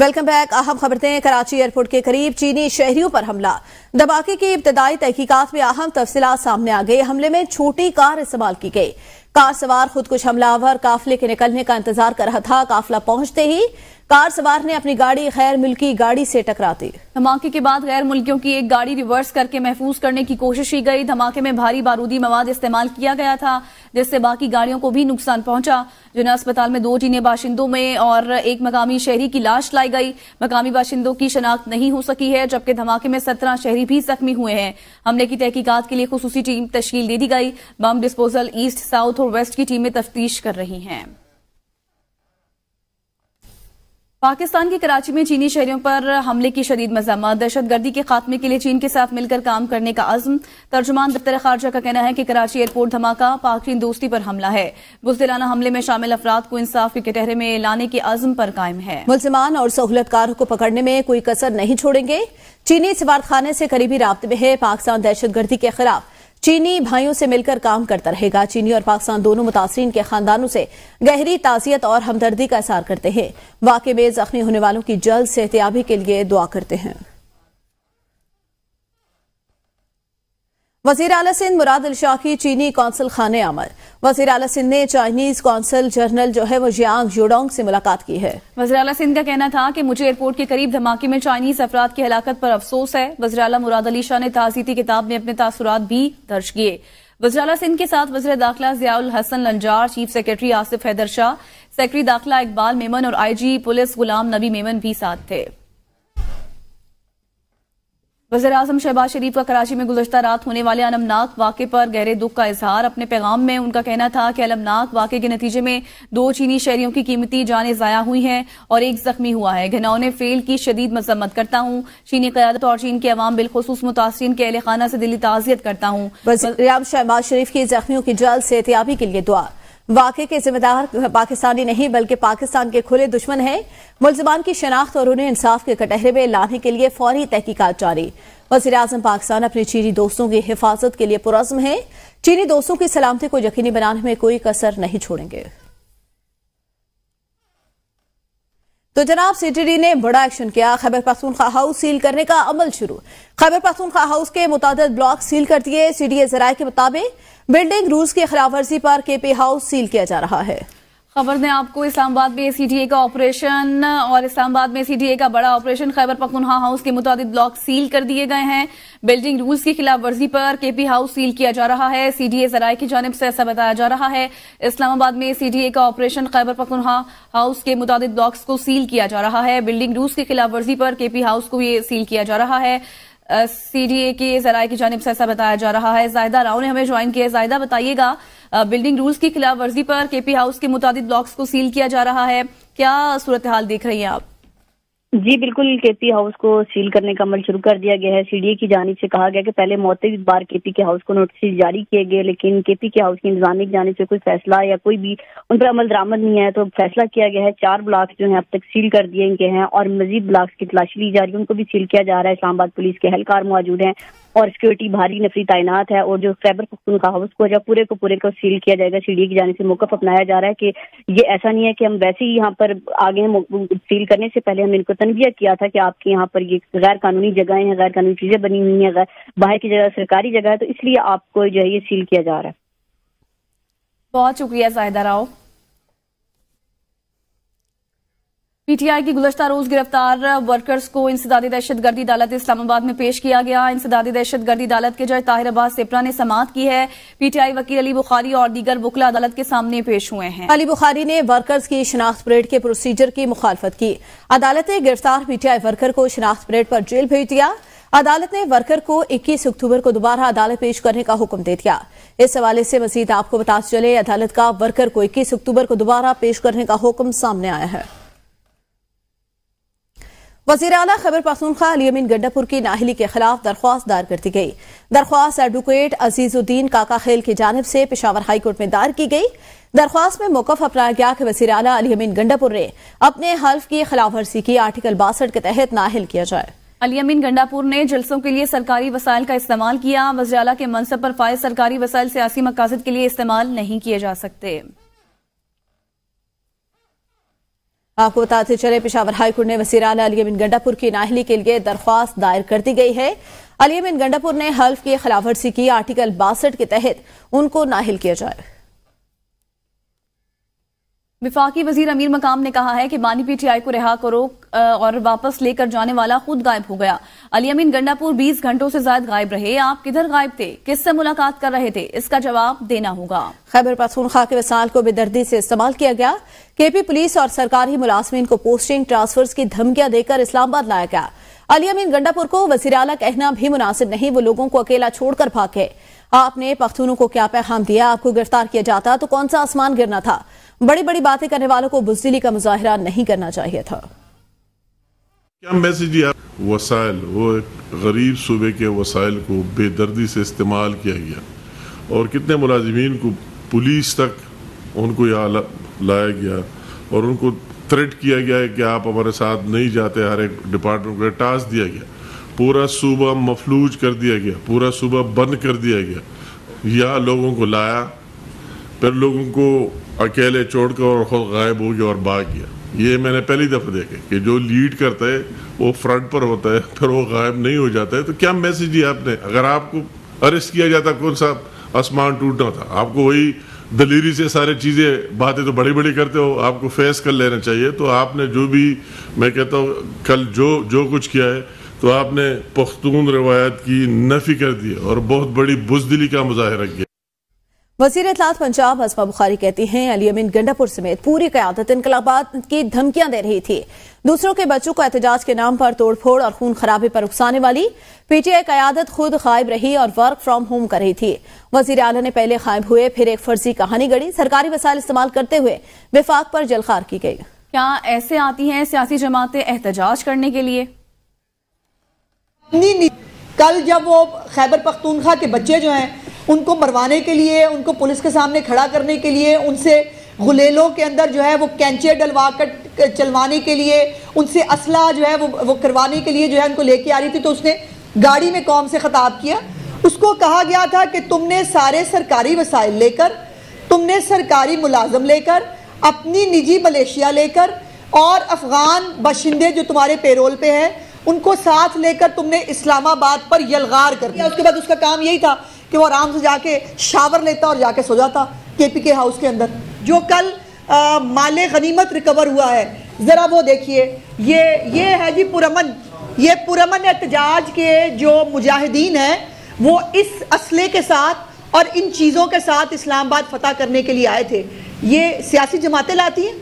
Welcome back अहम खबरें Karachi airport के करीब चीनी शहरियों पर हमला दबाके की इब्तदाई तहकीकत में अहम तफसीत सामने आ गई हमले में छोटी कार इस्तेमाल की गई कार सवार खुद कुछ हमलावर काफिले के निकलने का इंतजार कर रहा था काफिला पहुंचते ही कार सवार ने अपनी गाड़ी गैर मुल्की गाड़ी से टकरा दी धमाके के बाद गैर मुल्कियों की एक गाड़ी रिवर्स करके महफूज करने की कोशिश की गई धमाके में भारी बारूदी मवाद इस्तेमाल किया गया था जिससे बाकी गाड़ियों को भी नुकसान पहुंचा जिना अस्पताल में दो टीने बाशिंदों में और एक मकामी शहरी की लाश लाई गई मकामी बाशिंदों की शनाख्त नहीं हो सकी है जबकि धमाके में सत्रह शहरी भी जख्मी हुए हैं हमले की तहकीकत के लिए खसूसी टीम तश्ल दे दी गई बम डिस्पोजल ईस्ट साउथ और वेस्ट की टीमें तफ्तीश कर रही हैं पाकिस्तान की कराची में चीनी शहरों पर हमले की शदीद मजामत दहशतगर्दी के खात्मे के लिए चीन के साथ मिलकर काम करने का आजम तर्जुमान दफ्तर खारजा का कहना है कि कराची एयरपोर्ट धमाका पाक चीन दोस्ती पर हमला है बुजदिलाना हमले में शामिल अफराद को इंसाफ के कटहरे में लाने के आजम पर कायम है मुलजमान और सहूलतकार को पकड़ने में कोई कसर नहीं छोड़ेंगे चीनी सिफारतखाने से करीबी रबते में है पाकिस्तान दहशतगर्दी के खिलाफ चीनी भाइयों से मिलकर काम करता रहेगा चीनी और पाकिस्तान दोनों मुतासरीन के खानदानों से गहरी ताजियत और हमदर्दी का इशार करते हैं वाकई में जख्मी होने वालों की जल्द सेहतियाबी के लिए दुआ करते हैं वजीर अल सिंध मुराद की चीनी कौंसल खाने अमर वजीर अल सिंध ने चाइनीज कौंसल जनरल जो है वो जियांग जुडोंग से मुलाकात की है वजीर अल सिंध का कहना था कि मुझे एयरपोर्ट के करीब धमाके में चाइनीज अफराद की हलाकत पर अफसोस है वजी अल मुराद अली शाह ने ताजीती किताब में अपने तासुरात भी दर्ज किए वजीर अल सिंध के साथ वजी दाखिला Ziaul Hasan Lanjar chief secretary Asif Haider Shah secretary दाखिला इकबाल मेमन और आई जी पुलिस गुलाम नबी मेमन भी साथ थे वजर अजम शहबाज शरीफ का कराची में गुजशत रात होने वाले अलमनाक वाक़े पर गहरे दुख का इजहार अपने पैगाम में उनका कहना था कि अलमनाक वाक़े के नतीजे में दो चीनी शहरियों की कीमती जाने ज़ाया हुई हैं और एक जख्मी हुआ है घनौने फेल की शदीद मजम्मत करता हूँ चीनी क्यादत और चीन के अवाम बिलखसूस मुतासरी के अहल खाना से दिली ताजियत करता हूँ शहबाज शरीफ की जख्मियों की जल्द एहतियाबी के लिए दुआ वाकई के जिम्मेदार पाकिस्तानी नहीं बल्कि पाकिस्तान के खुले दुश्मन हैं मुलजमान की शनाख्त और उन्हें इंसाफ के कटहरे में लाने के लिए फौरी तहकीकत जारी वजी अजम पाकिस्तान अपने चीनी दोस्तों की हिफाजत के लिए पुरजम है चीनी दोस्तों की सलामती को यकीनी बनाने में कोई कसर नहीं छोड़ेंगे तो जनाब सीटीडी ने बड़ा एक्शन किया खैबर पख्तूनखा हाउस सील करने का अमल शुरू खैबर खा हाउस के मुताद ब्लॉक सील कर दिए सीडीए जराये के मुताबिक बिल्डिंग रूल्स की खिलाफवर्जी पर केपी हाउस सील किया जा रहा है खबर ने आपको इस्लामाबाद में एसीडीए का ऑपरेशन और इस्लामाबाद में एसीडीए का बड़ा ऑपरेशन खैबर पखुनहा हाउस के मुताबिक ब्लॉक सील कर दिए गए हैं बिल्डिंग रूल्स की खिलाफ वर्जी पर केपी हाउस सील किया जा रहा है सीडीए जराये की जानब से ऐसा बताया जा रहा है इस्लामाबाद में एसीडीए का ऑपरेशन खैबर पखुनहा हाउस के मुताबिक ब्लॉक्स को सील किया जा रहा है बिल्डिंग रूल्स की खिलाफ वर्जी पर केपी हाउस को ये सील किया जा रहा है सी डी ए के जराये की जानब से ऐसा बताया जा रहा है जायदा राव ने हमें ज्वाइन किया जायदा बताइएगा बिल्डिंग रूल्स की खिलाफ वर्जी पर केपी हाउस के मुताबिक ब्लॉक्स को सील किया जा रहा है क्या सूरत हाल देख रही हैं आप जी बिल्कुल केपी हाउस को सील करने का अमल शुरू कर दिया गया है सीडीए की जानी से कहा गया कि पहले इस बार केपी के हाउस को नोटिस जारी किए गए लेकिन केपी के हाउस की इंतजामी की जानी से कोई फैसला या कोई भी उन पर अमल दरामद नहीं है तो फैसला किया गया है चार ब्लॉक्स जो है अब तक सील कर दिए गए हैं और मजीद ब्लॉक्स की तलाशी ली जा रही है उनको भी सील किया जा रहा है इस्लामाबाद पुलिस के एहलकार मौजूद हैं और सिक्योरिटी भारी नफरी तैनात है और जो खैबर पख्तूनखा उसको जब पूरे को पूरे को सील किया जाएगा सीढ़ी की जाने से मौकफ अपनाया जा रहा है कि ये ऐसा नहीं है कि हम वैसे ही यहाँ पर आगे सील करने से पहले हमने इनको तनबिया किया था कि आपके यहाँ पर ये गैर कानूनी जगहें हैं गैर कानूनी चीजें बनी हुई हैं बाहर की जगह सरकारी जगह है तो इसलिए आपको जो है ये सील किया जा रहा है बहुत शुक्रिया जायदा राव पीटीआई की गुजशत रोज गिरफ्तार वर्कर्स को इंसदादी दहशतगर्दी अदालत इस्लामाबाद में पेश किया गया इंसदादी दहशतगर्दी अदालत के जज ताहिर अब्बास सेपरा ने समात की है पीटीआई वकील अली बुखारी और दीगर बुकला अदालत के सामने पेश हुए हैं अली बुखारी ने वर्कर्स की शिनाख्त परेड के प्रोसीजर की मुखालफत की अदालत ने गिरफ्तार पीटीआई वर्कर को शिनाख्त परेड पर जेल भेज दिया अदालत ने वर्कर को 21 अक्टूबर को दोबारा अदालत पेश करने का हुक्म दे दिया इस हवाले से मजीद आपको बताते चले अदालत का वर्कर को 21 अक्टूबर को दोबारा पेश करने का हुक्म सामने आया है वजीर अला खबर पखनखा अलियमिन गड्डापुर की नाहली के खिलाफ दरख्वास्त दायर कर दी गई दरख्वास्त एडवोकेट अजीजुद्दीन काका खेल की जानब से पिशावर हाईकोर्ट में दायर की गई दरख्वास्त में मौकफ अपनाया गया कि वजीर अला अलियमिन गंडापुर ने अपने हल्फ की खिलाफ वर्जी की आर्टिकल बासठ के तहत नाहल किया जाए अलियमिन गंडापुर ने जलसों के लिए सरकारी वसायल का इस्तेमाल किया अला के मनसब पर फायज सरकारी वसायल सियासी मकासद के लिए इस्तेमाल नहीं किए जा सकते आपको बताते चले पिशावर हाईकोर्ट ने वसीर अला अली बिन गंडापुर की नाहली के लिए दरख्वास्त दायर कर दी गई है अली बिन गंडापुर ने हल्फ की खिलाफवर्जी की आर्टिकल बासठ के तहत उनको नाहल किया जाए विफाकी वजीर अमीर मकाम ने कहा है कि बानी पीटीआई को रिहा करो और वापस लेकर जाने वाला खुद गायब हो गया अली अमीन गंडापुर 20 घंटों से ज्यादा गायब रहे आप किधर गायब थे किससे मुलाकात कर रहे थे इसका जवाब देना होगा खैबर पसून खा के वसाल को बेदर्दी से इस्तेमाल किया गया केपी पुलिस और सरकारी मुलाजमीन को पोस्टिंग ट्रांसफर की धमकियां देकर इस्लामाबाद लाया गया अली अमीन गंडापुर को वजीर अला कहना भी मुनासिब नहीं वो लोगों को अकेला छोड़कर भाग गए आपने पख्तूनों को क्या पैगाम दिया आपको गिरफ्तार किया जाता तो कौन सा आसमान गिरना था बड़ी बड़ी बातें करने वालों को बुजदिली का मुजाहरा नहीं करना चाहिए था क्या मैसेज दिया वसाइल वो गरीब सूबे के वसाइल को बेदर्दी से इस्तेमाल किया गया और कितने मुलाजमीन को पुलिस तक उनको यहाँ लाया गया और उनको थ्रेट किया गया कि आप हमारे साथ नहीं जाते हर एक डिपार्टमेंट को टास्क दिया गया पूरा सूबा मफलूज कर दिया गया पूरा सूबा बंद कर दिया गया यहाँ लोगों को लाया फिर लोगों को अकेले छोड़ कर और खुद गायब हो गया और भाग गया ये मैंने पहली दफ़ा देखा कि जो लीड करता है वो फ्रंट पर होता है फिर वो गायब नहीं हो जाता है तो क्या मैसेज दिया आपने अगर आपको अरेस्ट किया जाता कौन सा आसमान टूटना था आपको वही दलीरी से सारे चीज़ें बातें तो बड़ी बड़ी करते हो आपको फेस कर लेना चाहिए तो आपने जो भी मैं कहता हूँ कल जो जो कुछ किया है तो आपने पख्तून रवायत की नफी कर दी और बहुत बड़ी बुजदिली का मुजाहरा किया वजीर इतलात पंजाब अजमा बुखारी कहती हैं अली अमीन गंडापुर समेत पूरी क्यादत इनकलाबाद की धमकियां दे रही थी दूसरों के बच्चों को एहतजाज के नाम पर तोड़फोड़ और खून खराबे पर उकसाने वाली पीटीआई क्यादत खुद गायब रही और वर्क फ्रॉम होम कर रही थी वजीर अला ने पहले गायब हुए फिर एक फर्जी कहानी गढ़ी सरकारी वसाइल इस्तेमाल करते हुए विफाक पर जलखार की गई क्या ऐसे आती हैं सियासी जमातें एहतजाज करने के लिए कल जब वो खैबर पख्तूनखा के बच्चे जो हैं उनको मरवाने के लिए उनको पुलिस के सामने खड़ा करने के लिए उनसे गुलेलों के अंदर जो है वो कैंचे डलवा कर चलवाने के लिए उनसे असला जो है वो वो करवाने के लिए जो है उनको लेके आ रही थी तो उसने गाड़ी में कौम से ख़ताब किया उसको कहा गया था कि तुमने सारे सरकारी वसाइल लेकर तुमने सरकारी मुलाजम लेकर अपनी निजी मलेशिया लेकर और अफ़गान बाशिंदे जो तुम्हारे पेरोल पे हैं उनको साथ लेकर तुमने इस्लामाबाद पर यलगार कर दिया उसके बाद उसका काम यही था कि वो आराम से जाके शावर लेता और जाके सो जाता के पी के हाउस के अंदर जो कल माल गनीमत रिकवर हुआ है ज़रा वो देखिए ये ये है जी पुरमन ये पुरमन एहतजाज के जो मुजाहिदीन हैं वो इस असले के साथ और इन चीज़ों के साथ इस्लामाबाद फ़तह करने के लिए आए थे ये सियासी जमातें लाती हैं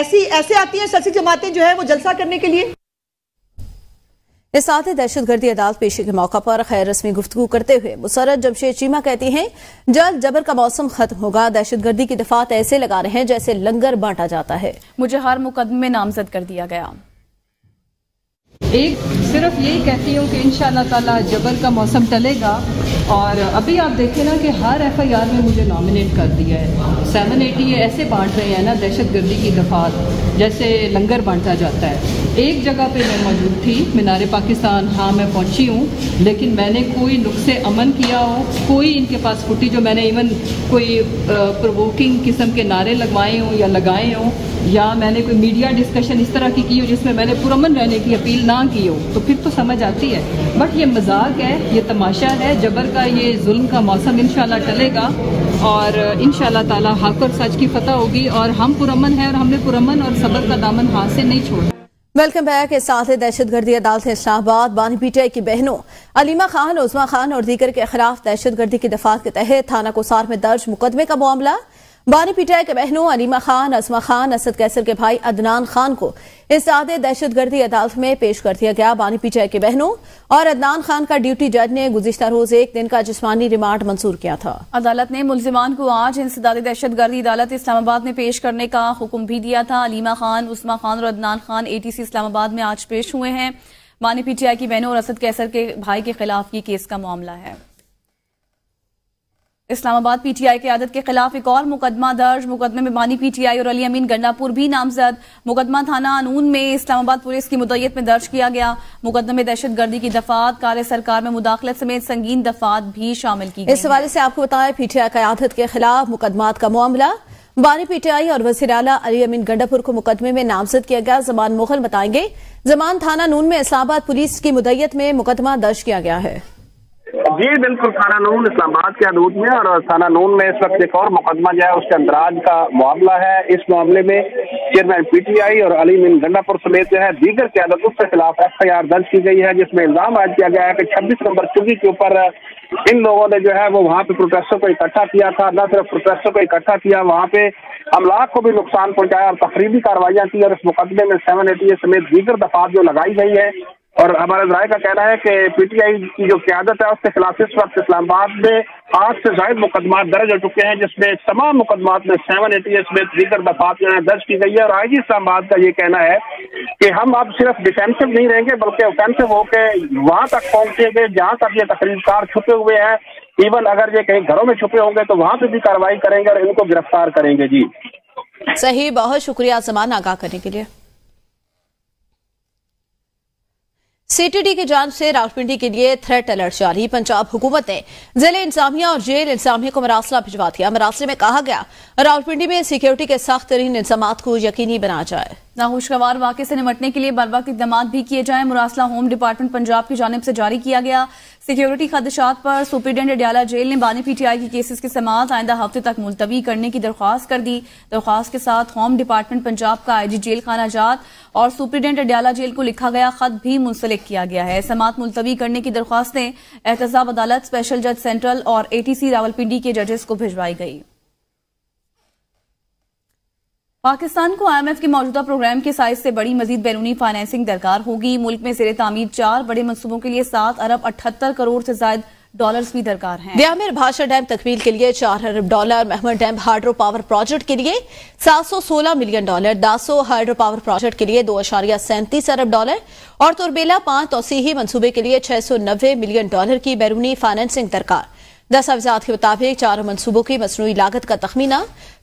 ऐसी ऐसे आती हैं सियासी जमातें जो है वो जलसा करने के लिए इस साथ ही दहशतगर्दी अदालत पेशे के मौका पर खैर रस्मी गुफ्तु करते हुए मुसरत जमशेद चीमा कहती हैं जल्द जबर का मौसम खत्म होगा दहशतगर्दी की दफात ऐसे लगा रहे हैं जैसे लंगर बांटा जाता है मुझे हर मुकदमे में नामजद कर दिया गया एक सिर्फ यही कहती हूँ कि इन ताला जबर का मौसम टलेगा और अभी आप देखें ना कि हर एफ आई आर में मुझे नॉमिनेट कर दिया है सेवन एटी ऐसे बांट रहे हैं ना दहशत गर्दी की दफात जैसे लंगर बांटा जाता है एक जगह पे मैं मौजूद थी मीनार पाकिस्तान हाँ मैं पहुंची हूँ लेकिन मैंने कोई नुस्ख अमन किया हो कोई इनके पास फुटी जो मैंने इवन कोई प्रोवोकिंग किस्म के नारे लगवाए हों या लगाए हों या मैंने कोई मीडिया डिस्कशन इस तरह की की हो जिसमें मैंने पुरमन रहने की अपील ना की हो तो फिर तो समझ आती है बट ये मजाक है ये तमाशा है जबर का ये जुल्म का मौसम इन टलेगा और इन ताला हक और सच की फतह होगी और हम पुरमन हैं और हमने पुरमन और सबर का दामन हाथ से नहीं छोड़ा वेलकम बैक इस साथ दहशत गर्दी अदालत इस्लाहाबाद बानी पीटीआई की बहनों अलीमा खान उजमा खान और दीगर के खिलाफ दहशत गर्दी की दफात के तहत थाना कोसार में दर्ज मुकदमे का मामला बानी पीटीआई के बहनों अलीमा खान असमा खान असद कैसर के भाई अदनान खान को इस आदे दहशतगर्दी अदालत में पेश कर दिया गया बानी पीटीआई के बहनों और अदनान खान का ड्यूटी जज ने गुजशत रोज एक दिन का जिसमानी रिमांड मंजूर किया था अदालत ने मुलजमान को आज इंसदाद दहशतगर्दी अदालत इस्लामाबाद में पेश करने का हुक्म भी दिया था अलीमा खान उस्मा खान और अदनान खान एटीसी इस्लामाबाद में आज पेश हुए हैं बानी पीटीआई की बहनों और असद कैसर के भाई के खिलाफ ये केस का मामला है इस्लामाबाद पीटीआई की आदत के खिलाफ एक और मुकदमा दर्ज मुकदमे में बानी पीटीआई और अली अमीन गंडापुर भी नामजद मुकदमा थाना अनून में इस्लामाबाद पुलिस की मुदयत में दर्ज किया गया मुकदमे में दहशत गर्दी की दफात कार्य सरकार में मुदाखलत समेत संगीन दफात भी शामिल की इस हवाले से आपको बताया पीटीआई की आदत के खिलाफ मुकदमा का मामला बानी पीटीआई और वजीर अला अली अमीन गंडापुर को मुकदमे में नामजद किया गया जमान मोहल बताएंगे जमान थाना नून में इस्लामाबाद पुलिस की मुदयत में मुकदमा दर्ज किया गया है जी बिल्कुल थाना नून इस्लामाबाद के हदूद में और थाना नून में इस वक्त एक और मुकदमा जो है उसके अंदराज का मामला है इस मामले में चेयरमैन पीटीआई और अली मिन गंडापुर समेत जो है दीगर क्यादतों के खिलाफ एफ आई आर दर्ज की गई है जिसमें इल्जाम आज किया गया है कि छब्बीस नंबर चुकी के ऊपर इन लोगों ने जो है वो वहाँ पे प्रोटेस्टों को इकट्ठा किया था न सिर्फ प्रोटेस्टों को इकट्ठा किया वहाँ पे अमलाक को भी नुकसान पहुंचाया और तकरीबी कार्रवाइयाँ की और इस मुकदमे में सेवन एटी समेत दीगर दफात जो लगाई गई है और हमारा राय का कहना है कि पीटीआई की जो क्यादत है उसके खिलाफ इस वक्त इस्लामाबाद में आठ से जायद मुकदमा दर्ज हो चुके हैं जिसमें तमाम मुकदमा में सेवन एटी एस में दीगर दफात जो है दर्ज की गई है और आई जी इस्लामाबाद का ये कहना है कि हम अब सिर्फ डिफेंसिव नहीं रहेंगे बल्कि ऑफेंसिव होकर वहां तक पहुंचेंगे जहां तक ये तकरीबकार छुपे हुए हैं इवन अगर ये कहीं घरों में छुपे होंगे तो वहां पर भी कार्रवाई करेंगे और इनको गिरफ्तार करेंगे जी सही बहुत शुक्रिया समान आगाह करने के लिए सीटीडी की जांच से रावलपिंडी के लिए थ्रेट अलर्ट जारी पंजाब हुकूमत ने जिले इंतजामिया और जेल इंतजामिया को मरासला भिजवा दिया मरासले में कहा गया रावपिंडी में सिक्योरिटी के सख्त तरीन इंजाम को यकीनी बनाया जाए नाखुशगवार वाक से निमटने के लिए बार वक्त इकदाम भी किए जाए मुरासला होम डिपार्टमेंट पंजाब की जानब से जारी किया गया सिक्योरिटी खदशात पर सुप्रीडेंट अडियाला जेल ने बानी पीटीआई की केसेस की समात आइंदा हफ्ते तक मुलतवी करने की दरख्वास्त कर दी दरख्वास्त के साथ होम डिपार्टमेंट पंजाब का आई जी जेल खाना जात और सुप्रीडेंट अडियाला जेल को लिखा गया खत भी मुंसलिक किया गया है समात मुलतवी करने की दरख्वास्तें एहतजाब अदालत स्पेशल जज सेंट्रल और एटीसी रावलपिंडी के जजेस को भिजवाई गई पाकिस्तान को आईएमएफ के मौजूदा प्रोग्राम के साइज से बड़ी मजीद बैरूनी फाइनेंसिंग दरकार होगी मुल्क में जेर तामीर चार बड़े मनसूबों के लिए सात अरब अठहत्तर करोड़ से ज्यादा डॉलर्स भी दरकार हैं। व्यामिर भाषा डैम तकमील के लिए चार अरब dollar Mohmand dam hydro power project के लिए 716 million dollar Dasu hydro power project के लिए दो अशारिया सैंतीस अरब डॉलर और तुरबेला पांच तोसी मनसूबे के लिए छह सौ नब्बे मिलियन डॉलर की बैरूनी फाइनेंसिंग दरकार दस अवजात के मुताबिक चारों मनसूबों की मसनू लागत का तखमीना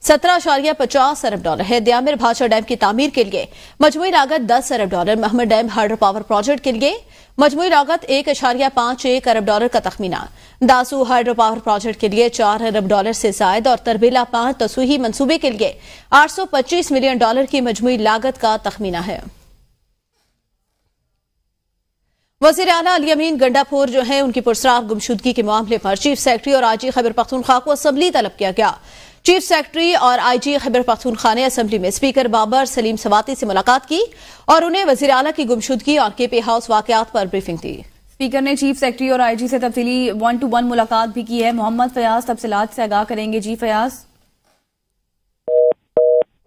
सत्रह अशारिया पचास अरब डॉलर है दयामिर भाषा डैम की तमीर के लिए मजमू लागत दस अरब dollar Mohmand dam hydro power project के लिए मजमू लागत एक अशारिया पांच एक अरब डॉलर का तखमीना दासू हाइड्रो पावर प्रोजेक्ट के लिए चार अरब डॉलर से जायद और तरबेला पांच तसूही मनसूबे के लिए आठ सौ पच्चीस मिलियन डॉलर की मजमू लागत का तखमीना है वजीर अला अमीन गंडापुर जो है उनकी पुरसराफ गुमशुदगी के मामले पर चीफ सेक्रेटरी और आईजी खैबर पख्तूनखा को असम्बली तलब किया गया चीफ सेक्रेटरी और आईजी खैबर पख्तूनख्वा ने असम्बली में स्पीकर बाबर सलीम सवाती से मुलाकात की और उन्हें वजीर अला की गुमशुदगी और के पी हाउस वाकत पर ब्रीफिंग दी स्पीकर ने चीफ सेक्रेटरी और आईजी से तफसीली वन टू वन मुलाकात भी की है मोहम्मद फयाज तफसीत से आगाह करेंगे जी फयाज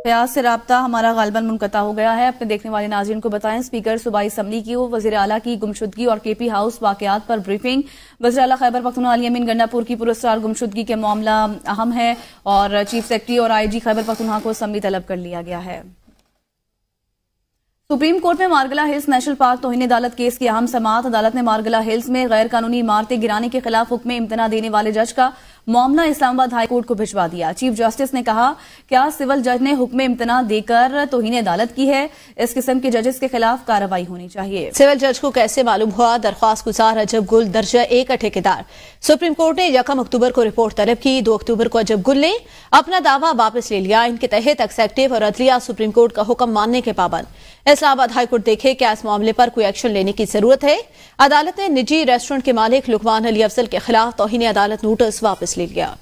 प्याज से रबता हमारा गालबन मुनकता हो गया है अपने देखने वाले नाजरन को बताएं स्पीकर सूबाई असम्बली की वजी अला की गुमशुदगी और के पी हाउस वाकत पर ब्रीफिंग वजी अला खैबर पख्तनवालियमिन गन्नापुर की पुरस्कार गुमशुदगी के मामला अहम है और चीफ सेक्रेटरी और आई जी खैबर पख्तनहा को असम्बली तलब कर लिया गया है सुप्रीम कोर्ट में मारगला हिल्स नेशनल पार्क तोहिन अदालत केस की अहम समात अदालत ने मारगला हिल्स में गैर कानूनी इमारतें गिराने के खिलाफ हुक्म इम्तना देने वाले जज का मामला इस्लामाबाद हाईकोर्ट को भिजवा दिया चीफ जस्टिस ने कहा क्या सिविल जज ने हुक्म इम्तना देकर तोहन अदालत की है इस किस्म के जजेस के खिलाफ कार्रवाई होनी चाहिए सिविल जज को कैसे मालूम हुआ दरख्वास्त गुजार अजब गुल दर्जा एक ठेकेदार सुप्रीम कोर्ट ने यकम अक्टूबर को रिपोर्ट तलब की दो अक्टूबर को अजब गुल ने अपना दावा वापस ले लिया इनके तहत एक्सेक्टिव और अदलिया सुप्रीम कोर्ट का हुक्म मानने के पाबंद इस्लामाबाद हाईकोर्ट देखे क्या इस मामले पर कोई एक्शन लेने की जरूरत है अदालत ने निजी रेस्टोरेंट के मालिक लुकमान अली अफजल के खिलाफ तोहिनी अदालत नोटिस वापस લી ગયા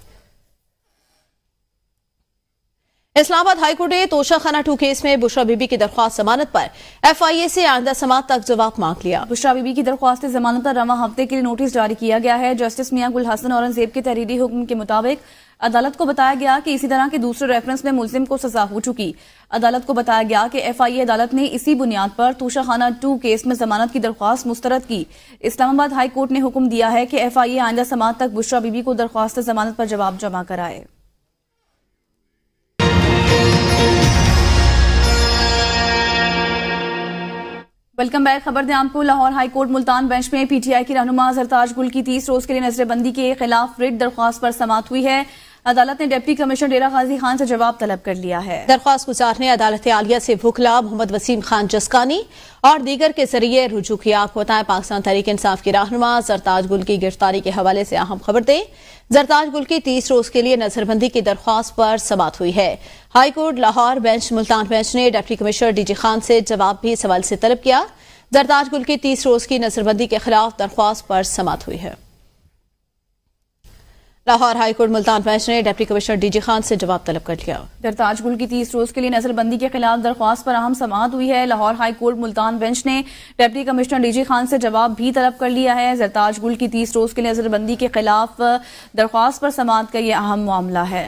इस्लामाबाद हाईकोर्ट ने तोशाखाना टू केस में बुशरा बीबी की दरख्वास्त जमानत पर एफ आई ए से आंदा समात तक जवाब मांग लिया बुशरा बीबी की दरख्वास्त जमानत पर रवा हफ्ते के लिए नोटिस जारी किया गया है जस्टिस मियाँ गुल हसन औरंगजेब के तहरीरी हुक्म के मुताबिक अदालत को बताया गया कि इसी तरह के दूसरे रेफरेंस में मुलजिम को सजा हो चुकी अदालत को बताया गया कि एफ आई ए अदालत ने इसी बुनियाद पर तोशाखाना टू केस में जमानत की दरख्वास्त मुस्तरद की इस्लामाबाद हाई कोर्ट ने हुक्म दिया है कि एफ आई ए आइंदा समात तक बुशरा बीबी को दरख्वास्त जमानत पर जवाब जमा कराए वेलकम बैक खबर दें आपको Lahore high court Multan bench में पीटीआई की रहनुमा जरताज गुल की तीस रोज के लिए नजरबंदी के खिलाफ रिट दरख्वास्त पर समाप्त हुई है अदालत ने डिप्टी कमिश्नर डेरा गाजी खान से जवाब तलब कर लिया है दरख्वास्त गुजार ने अदालत आलिया से भुखला मोहम्मद वसीम खान जस्कानी और दीगर के जरिए रुझू किया आपको बताएं पाकिस्तान तहरीक इंसाफ की रहनुमा जरताज गुल की गिरफ्तारी के हवाले से अहम खबर दें जरताज गुल की तीस रोज के लिए नजरबंदी की दरख्वास्त पर समात हुई है high court Lahore bench Multan bench ने डिप्टी कमिश्नर डीजी खान से जवाब भी सवाल से तलब किया जरताज गुल की तीस रोज की नजरबंदी के खिलाफ दरख्वास्त पर समात हुई है लाहौर हाईकोर्ट मुल्तान बेंच ने डिप्टी कमिश्नर डीजी खान से जवाब तलब कर लिया दरताज गुल की तीस रोज के लिए नजरबंदी के खिलाफ दरख्वास्त पर अहम समात हुई है लाहौर हाईकोर्ट मुल्तान बेंच ने डिप्टी कमिश्नर डीजी खान से जवाब भी तलब कर लिया है जरताज गुल की तीस रोज के लिए नजरबंदी के खिलाफ दरख्वास्त पर समात का यह अहम मामला है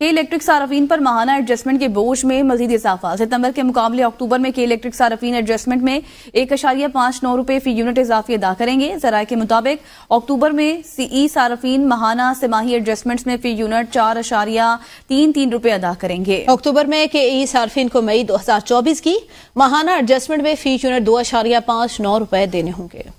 के इलेक्ट्रिक सार्फिन पर महाना एडजस्टमेंट के बोझ में मजीद इजाफा सितंबर के मुकाबले अक्टूबर में के इलेक्ट्रिक सार्फिन एडजस्टमेंट में एक अशारिया पांच नौ रूपये फी यूनिट इजाफी अदा करेंगे जराये के मुताबिक अक्टूबर में सीई सारफीन महाना सिमाही एडजस्टमेंट में फी यूनिट चार अशारिया तीन तीन रूपये अदा करेंगे अक्टूबर में के ई सार्फिन को मई दो हजार चौबीस की महाना एडजस्टमेंट में फी यूनिट दो अशारिया पांच नौ रूपये देने होंगे